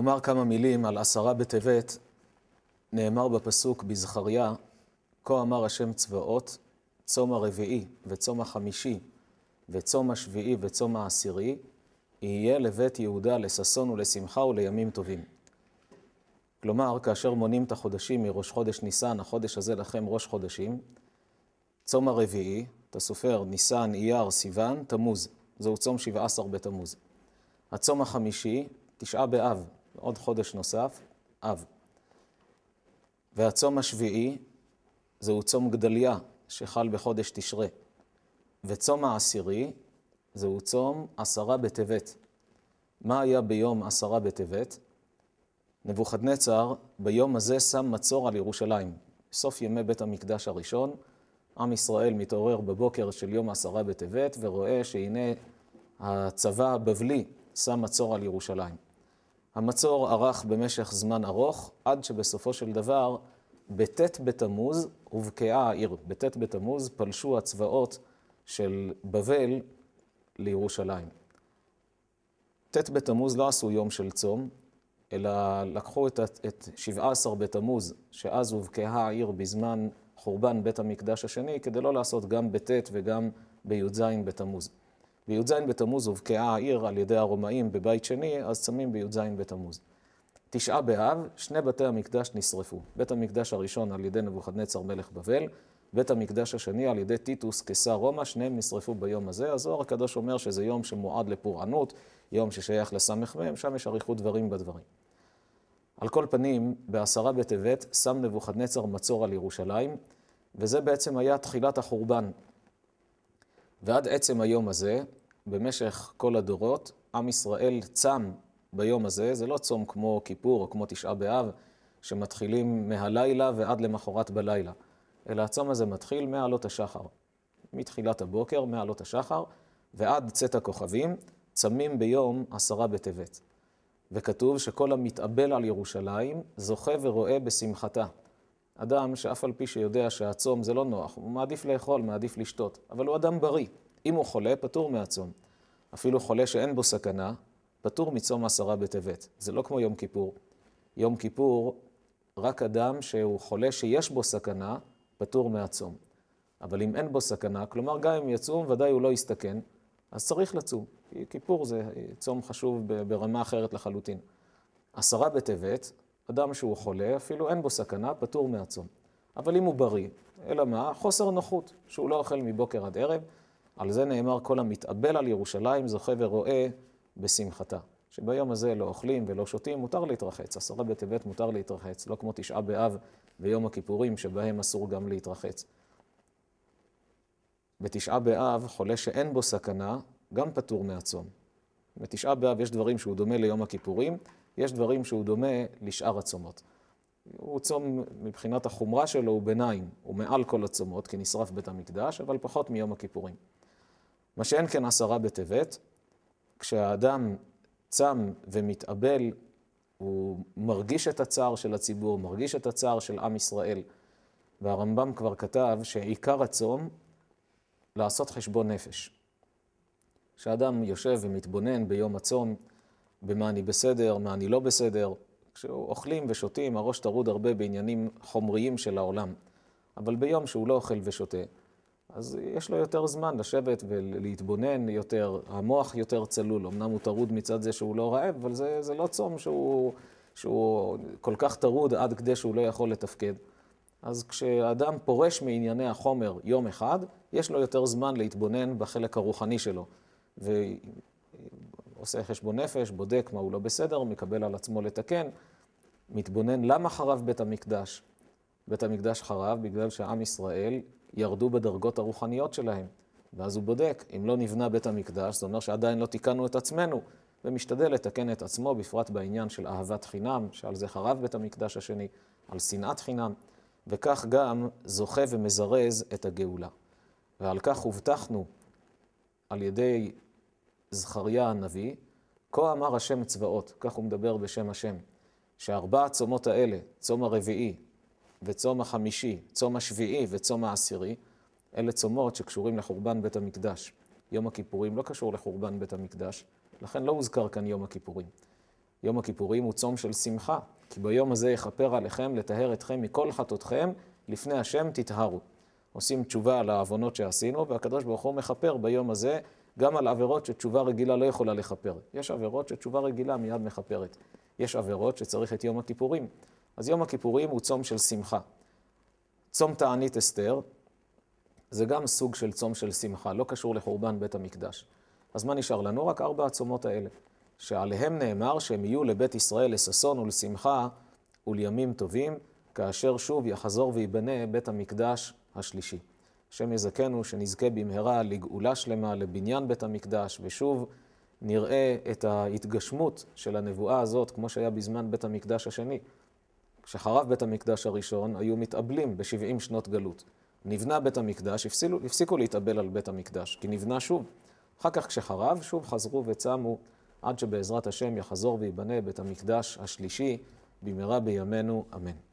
נאמר כמה מילים על עשרה בטבת, נאמר בפסוק בזכריה, כה אמר השם צבאות, צום הרביעי וצום החמישי וצום השביעי וצום העשירי, יהיה לבית יהודה לששון ולשמחה ולימים טובים. כלומר, כאשר מונים את החודשים מראש חודש ניסן, החודש הזה לכם ראש חודשים, צום הרביעי, אתה סופר ניסן, אייר, סיוון, תמוז. זהו צום 17 בתמוז. הצום החמישי, תשעה באב, עוד חודש נוסף, אב. והצום השביעי זהו צום גדליה, שחל בחודש תשרי. וצום העשירי זהו צום עשרה בטבת. מה היה ביום עשרה בטבת? נבוכדנצר ביום הזה שם מצור על ירושלים. סוף ימי בית המקדש הראשון, עם ישראל מתעורר בבוקר של יום עשרה בטבת ורואה שהנה הצבא הבבלי שם מצור על ירושלים. המצור ארך במשך זמן ארוך, עד שבסופו של דבר, בט' בתמוז הובקעה העיר. בט' בתמוז פלשו הצבאות של בבל לירושלים. ט' בתמוז לא עשו יום של צום, אלא לקחו את, את 17 בתמוז, שאז הובקעה העיר בזמן חורבן בית המקדש השני, כדי לא לעשות גם בט' וגם בי"ז בתמוז. בי"ז בתמוז הובקעה העיר על ידי הרומאים בבית שני, אז צמים בי"ז בתמוז. תשעה באב, שני בתי המקדש נשרפו. בית המקדש הראשון על ידי נבוכדנצר מלך בבל, בית המקדש השני על ידי טיטוס קיסר רומא, שניהם נשרפו ביום הזה. הזוהר הקדוש אומר שזה יום שמועד לפורענות, יום ששייך לס"מ, שם יש אריכות דברים בדברים. על כל פנים, בעשרה בטבת שם נבוכדנצר מצור על ירושלים, וזה בעצם היה תחילת החורבן. ועד עצם היום הזה, במשך כל הדורות, עם ישראל צם ביום הזה, זה לא צום כמו כיפור או כמו תשעה באב, שמתחילים מהלילה ועד למחרת בלילה, אלא הצום הזה מתחיל מעלות השחר. מתחילת הבוקר, מעלות השחר, ועד צאת הכוכבים, צמים ביום עשרה בטבת. וכתוב שכל המתאבל על ירושלים זוכה ורואה בשמחתה. אדם שאף על פי שיודע שהצום זה לא נוח, הוא מעדיף לאכול, מעדיף לשתות, אבל הוא אדם בריא. אם הוא חולה, פטור מהצום. אפילו חולה שאין בו סכנה, פטור מצום עשרה בטבת. זה לא כמו יום כיפור. יום כיפור, רק אדם שהוא חולה שיש בו סכנה, פטור מהצום. אבל אם אין בו סכנה, כלומר גם אם יצום, ודאי הוא לא יסתכן, אז צריך לצום. כי כיפור זה צום חשוב ברמה אחרת לחלוטין. עשרה בטבת, אדם שהוא חולה, אפילו אין בו סכנה, פטור מהצום. אבל אם הוא בריא, אלא מה? חוסר נוחות, שהוא לא אוכל מבוקר עד ערב. על זה נאמר כל המתאבל על ירושלים זוכה ורואה בשמחתה. שביום הזה לא אוכלים ולא שותים, מותר להתרחץ. עשרה בטבת מותר להתרחץ, לא כמו תשעה באב ויום הכיפורים, שבהם אסור גם להתרחץ. בתשעה באב, חולה שאין בו סכנה, גם פטור מהצום. בתשעה באב יש דברים שהוא דומה ליום הכיפורים, יש דברים שהוא דומה לשאר הצומות. הוא צום מבחינת החומרה שלו הוא ביניים, הוא מעל כל הצומות, כי נשרף בית המקדש, אבל פחות מיום הכיפורים. מה שאין כן עשרה בטבת, כשהאדם צם ומתאבל, הוא מרגיש את הצער של הציבור, מרגיש את הצער של עם ישראל. והרמב"ם כבר כתב שעיקר הצום, לעשות חשבון נפש. כשאדם יושב ומתבונן ביום הצום, במה אני בסדר, מה אני לא בסדר. כשאוכלים ושותים, הראש טרוד הרבה בעניינים חומריים של העולם. אבל ביום שהוא לא אוכל ושותה, אז יש לו יותר זמן לשבת ולהתבונן יותר, המוח יותר צלול. אמנם הוא טרוד מצד זה שהוא לא רעב, אבל זה, זה לא צום שהוא, שהוא כל כך טרוד עד כדי שהוא לא יכול לתפקד. אז כשאדם פורש מענייני החומר יום אחד, יש לו יותר זמן להתבונן בחלק הרוחני שלו. עושה חשבון נפש, בודק מה הוא לא בסדר, מקבל על עצמו לתקן, מתבונן למה חרב בית המקדש. בית המקדש חרב בגלל שעם ישראל ירדו בדרגות הרוחניות שלהם. ואז הוא בודק, אם לא נבנה בית המקדש, זה אומר שעדיין לא תיקנו את עצמנו, ומשתדל לתקן את עצמו, בפרט בעניין של אהבת חינם, שעל זה חרב בית המקדש השני, על שנאת חינם, וכך גם זוכה ומזרז את הגאולה. ועל כך הובטחנו על ידי זכריה הנביא, כה אמר השם צבאות, כך הוא מדבר בשם השם, שארבע הצומות האלה, צום הרביעי וצום החמישי, צום השביעי וצום העשירי, אלה צומות שקשורים לחורבן בית המקדש. יום הכיפורים לא קשור לחורבן בית המקדש, לכן לא הוזכר כאן יום הכיפורים. יום הכיפורים הוא צום של שמחה, כי ביום הזה יכפר עליכם לטהר אתכם מכל חטאותכם, לפני השם תטהרו. עושים תשובה על העוונות שעשינו, והקדוש ברוך הוא מכפר ביום הזה גם על עבירות שתשובה רגילה לא יכולה לכפר. יש עבירות שתשובה רגילה מיד מכפרת. יש עבירות שצריך את יום הכיפורים. אז יום הכיפורים הוא צום של שמחה. צום תענית אסתר זה גם סוג של צום של שמחה, לא קשור לחורבן בית המקדש. אז מה נשאר לנו? רק ארבע הצומות האלה, שעליהם נאמר שהם יהיו לבית ישראל לששון ולשמחה ולימים טובים, כאשר שוב יחזור וייבנה בית המקדש השלישי. השם יזכנו שנזכה במהרה לגאולה שלמה, לבניין בית המקדש, ושוב נראה את ההתגשמות של הנבואה הזאת, כמו שהיה בזמן בית המקדש השני. כשחרב בית המקדש הראשון, היו מתאבלים ב-70 שנות גלות. נבנה בית המקדש, הפסילו, הפסיקו להתאבל על בית המקדש, כי נבנה שוב. אחר כך כשחרב, שוב חזרו וצמו, עד שבעזרת השם יחזור וייבנה בית המקדש השלישי, במהרה בימינו, אמן.